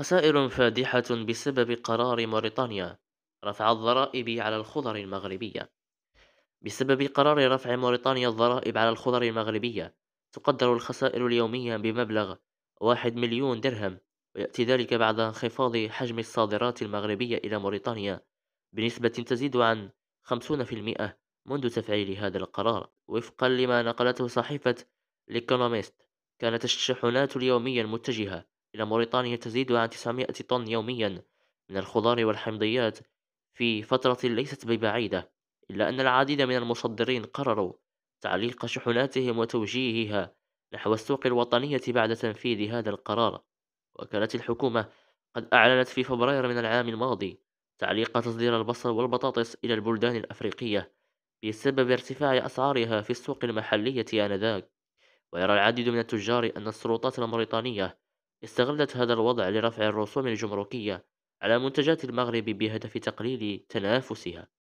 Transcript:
خسائر فادحة بسبب قرار موريتانيا رفع الضرائب على الخضر المغربية بسبب قرار رفع موريتانيا الضرائب على الخضر المغربية تقدر الخسائر اليومية بمبلغ واحد مليون درهم ويأتي ذلك بعد انخفاض حجم الصادرات المغربية إلى موريتانيا بنسبة تزيد عن 50% منذ تفعيل هذا القرار وفقا لما نقلته صحيفة ليكونوميست كانت الشحنات اليومية المتجهة إلى موريتانيا تزيد عن 900 طن يوميا من الخضار والحمضيات في فترة ليست ببعيدة إلا أن العديد من المصدرين قرروا تعليق شحناتهم وتوجيهها نحو السوق الوطنية بعد تنفيذ هذا القرار وكانت الحكومة قد أعلنت في فبراير من العام الماضي تعليق تصدير البصل والبطاطس إلى البلدان الأفريقية بسبب ارتفاع أسعارها في السوق المحلية آنذاك ويرى العديد من التجار أن السلطات الموريتانية استغلت هذا الوضع لرفع الرسوم الجمركية على منتجات المغرب بهدف تقليل تنافسها